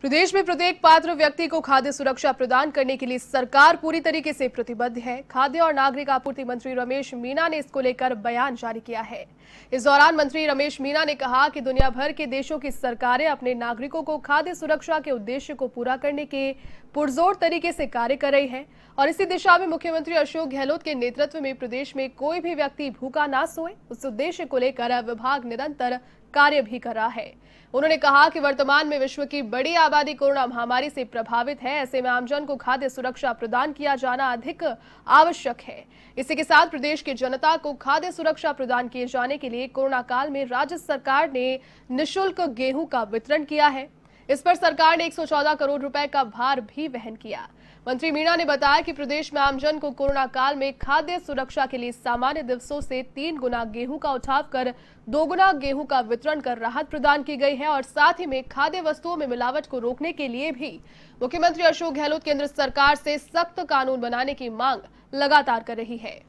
प्रदेश में प्रत्येक पात्र व्यक्ति को खाद्य सुरक्षा प्रदान करने के लिए सरकार पूरी तरीके से प्रतिबद्ध है खाद्य और नागरिक आपूर्ति मंत्री रमेश मीना ने इसको लेकर बयान जारी किया है इस दौरान मंत्री रमेश मीना ने कहा कि दुनिया भर के देशों की सरकारें अपने नागरिकों को खाद्य सुरक्षा के उद्देश्य को पूरा करने के पुरजोर तरीके से कार्य कर रही है और इसी दिशा में मुख्यमंत्री अशोक गहलोत के नेतृत्व में प्रदेश में कोई भी व्यक्ति भूखा ना सोए उस उद्देश्य को लेकर विभाग निरंतर कार्य भी कर रहा है उन्होंने कहा कि वर्तमान में विश्व की बड़ी आबादी कोरोना महामारी से प्रभावित है ऐसे में आमजन को खाद्य सुरक्षा प्रदान किया जाना अधिक आवश्यक है इसी के साथ प्रदेश की जनता को खाद्य सुरक्षा प्रदान किए जाने के लिए कोरोना काल में राज्य सरकार ने निशुल्क गेहूं का वितरण किया है इस पर सरकार ने 114 करोड़ रुपए का भार भी वहन किया मंत्री मीणा ने बताया कि प्रदेश में आमजन को कोरोना काल में खाद्य सुरक्षा के लिए सामान्य दिवसों से तीन गुना गेहूं का उठाव कर दो गुना गेहूं का वितरण कर राहत प्रदान की गई है और साथ ही में खाद्य वस्तुओं में मिलावट को रोकने के लिए भी मुख्यमंत्री अशोक गहलोत केंद्र सरकार से सख्त कानून बनाने की मांग लगातार कर रही है